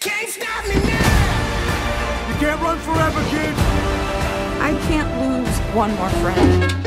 Can't stop me now! You can't run forever, kid! I can't lose one more friend.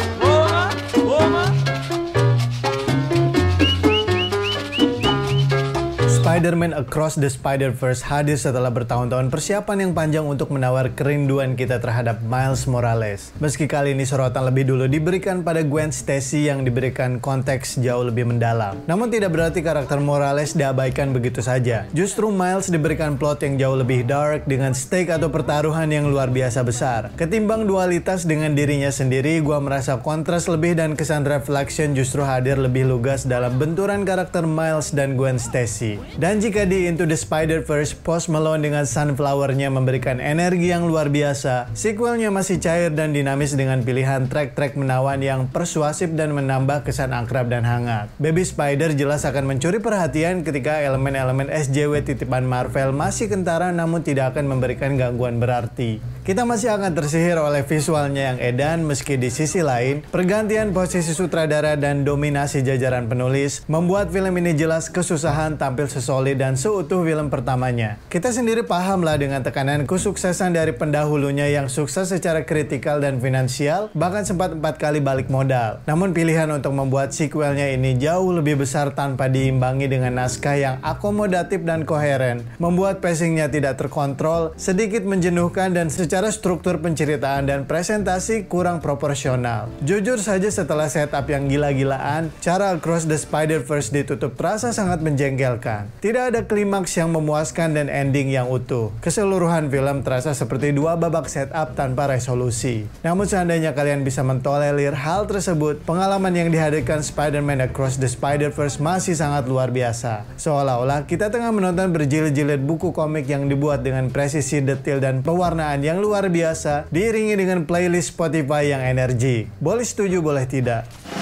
Spider-Man Across the Spider-Verse hadir setelah bertahun-tahun persiapan yang panjang untuk menawar kerinduan kita terhadap Miles Morales. Meski kali ini sorotan lebih dulu diberikan pada Gwen Stacy yang diberikan konteks jauh lebih mendalam. Namun tidak berarti karakter Morales diabaikan begitu saja. Justru Miles diberikan plot yang jauh lebih dark dengan stake atau pertaruhan yang luar biasa besar. Ketimbang dualitas dengan dirinya sendiri, gua merasa kontras lebih dan kesan reflection justru hadir lebih lugas dalam benturan karakter Miles dan Gwen Stacy. Dan jika di Into the Spider-Verse, Post Malone dengan Sunflower-nya memberikan energi yang luar biasa, sequelnya masih cair dan dinamis dengan pilihan track-track menawan yang persuasif dan menambah kesan akrab dan hangat. Baby Spider jelas akan mencuri perhatian ketika elemen-elemen SJW titipan Marvel masih kentara namun tidak akan memberikan gangguan berarti kita masih akan tersihir oleh visualnya yang edan meski di sisi lain, pergantian posisi sutradara dan dominasi jajaran penulis membuat film ini jelas kesusahan tampil sesolid dan seutuh film pertamanya. Kita sendiri paham lah dengan tekanan kesuksesan dari pendahulunya yang sukses secara kritikal dan finansial, bahkan sempat empat kali balik modal. Namun pilihan untuk membuat sequelnya ini jauh lebih besar tanpa diimbangi dengan naskah yang akomodatif dan koheren, membuat pacingnya tidak terkontrol, sedikit menjenuhkan dan secara secara struktur penceritaan dan presentasi kurang proporsional. Jujur saja setelah setup yang gila-gilaan, cara Across the Spider-Verse ditutup terasa sangat menjengkelkan. Tidak ada klimaks yang memuaskan dan ending yang utuh. Keseluruhan film terasa seperti dua babak setup tanpa resolusi. Namun seandainya kalian bisa mentolerir hal tersebut, pengalaman yang dihadirkan Spider-Man Across the Spider-Verse masih sangat luar biasa. Seolah-olah kita tengah menonton berjilid-jilid buku komik yang dibuat dengan presisi, detail dan pewarnaan yang luar luar biasa diiringi dengan playlist Spotify yang energi. Boleh setuju, boleh tidak.